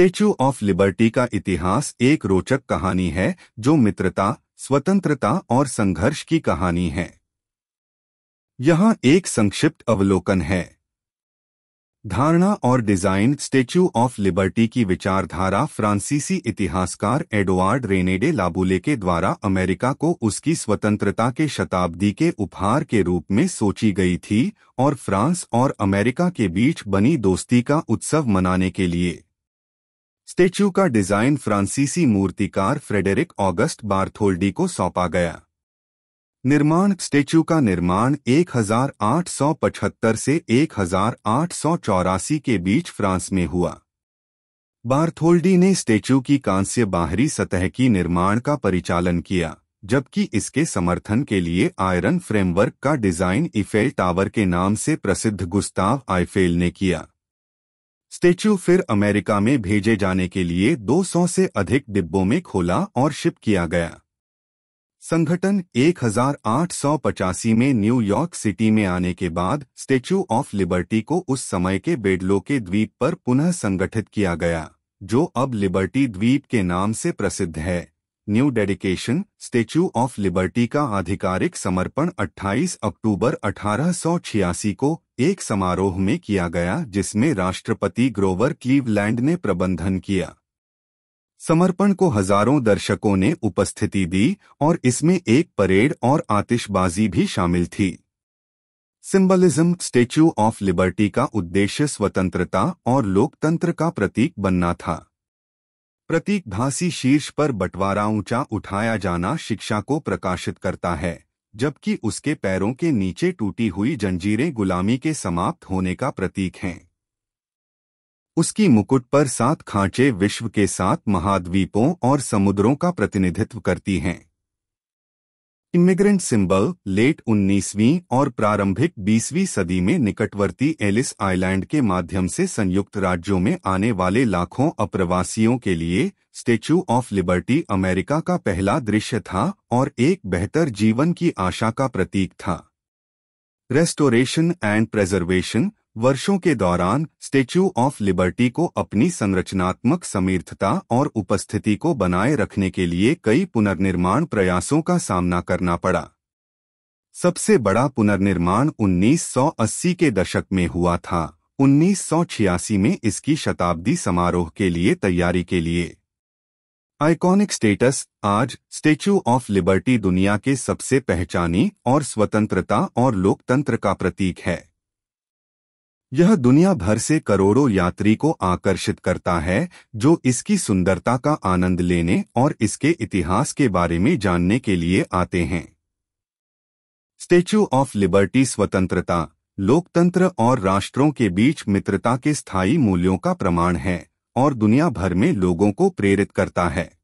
statue of liberty का इतिहास एक रोचक कहानी है जो मित्रता स्वतंत्रता और संघर्ष की कहानी है यहाँ एक संक्षिप्त अवलोकन है धारणा और डिजाइन स्टेच्यू ऑफ लिबर्टी की विचारधारा फ्रांसीसी इतिहासकार एडवार्ड रेनेडे लाबुले के द्वारा अमेरिका को उसकी स्वतंत्रता के शताब्दी के उपहार के रूप में सोची गई थी और फ्रांस और अमेरिका के बीच बनी दोस्ती का उत्सव मनाने के लिए स्टेच्यू का डिजाइन फ्रांसीसी मूर्तिकार फ्रेडेरिक ऑगस्ट बार्थोल्डी को सौंपा गया निर्माण स्टेच्यू का निर्माण 1875 से एक के बीच फ्रांस में हुआ बार्थोल्डी ने स्टेच्यू की कांस्य बाहरी सतह की निर्माण का परिचालन किया जबकि इसके समर्थन के लिए आयरन फ्रेमवर्क का डिजाइन इफेल टावर के नाम से प्रसिद्ध गुस्ताव आइफेल ने किया स्टेच्यू फिर अमेरिका में भेजे जाने के लिए 200 से अधिक डिब्बों में खोला और शिप किया गया संगठन एक में न्यूयॉर्क सिटी में आने के बाद स्टेच्यू ऑफ लिबर्टी को उस समय के बेडलो के द्वीप पर पुनः संगठित किया गया जो अब लिबर्टी द्वीप के नाम से प्रसिद्ध है new dedication statue of liberty का आधिकारिक समर्पण 28 अक्टूबर 1886 को एक समारोह में किया गया जिसमें राष्ट्रपति ग्रोवर क्लीवलैंड ने प्रबंधन किया समर्पण को हजारों दर्शकों ने उपस्थिति दी और इसमें एक परेड और आतिशबाजी भी शामिल थी सिंबलिज्म स्टेच्यू ऑफ लिबर्टी का उद्देश्य स्वतंत्रता और लोकतंत्र का प्रतीक बनना था प्रतीक प्रतीकभासी शीर्ष पर बंटवारा ऊंचा उठाया जाना शिक्षा को प्रकाशित करता है जबकि उसके पैरों के नीचे टूटी हुई जंजीरें गुलामी के समाप्त होने का प्रतीक हैं उसकी मुकुट पर सात खांचे विश्व के सात महाद्वीपों और समुद्रों का प्रतिनिधित्व करती हैं इमिग्रेंट सिंबल लेट 19वीं और प्रारंभिक 20वीं सदी में निकटवर्ती एलिस आइलैंड के माध्यम से संयुक्त राज्यों में आने वाले लाखों अप्रवासियों के लिए स्टेच्यू ऑफ लिबर्टी अमेरिका का पहला दृश्य था और एक बेहतर जीवन की आशा का प्रतीक था रेस्टोरेशन एंड प्रेजर्वेशन वर्षों के दौरान स्टेच्यू ऑफ लिबर्टी को अपनी संरचनात्मक समर्थता और उपस्थिति को बनाए रखने के लिए कई पुनर्निर्माण प्रयासों का सामना करना पड़ा सबसे बड़ा पुनर्निर्माण 1980 के दशक में हुआ था 1986 में इसकी शताब्दी समारोह के लिए तैयारी के लिए आइकॉनिक स्टेटस आज स्टेच्यू ऑफ लिबर्टी दुनिया के सबसे पहचानी और स्वतंत्रता और लोकतंत्र का प्रतीक है यह दुनिया भर से करोड़ों यात्री को आकर्षित करता है जो इसकी सुंदरता का आनंद लेने और इसके इतिहास के बारे में जानने के लिए आते हैं स्टेच्यू ऑफ लिबर्टी स्वतंत्रता लोकतंत्र और राष्ट्रों के बीच मित्रता के स्थायी मूल्यों का प्रमाण है और दुनिया भर में लोगों को प्रेरित करता है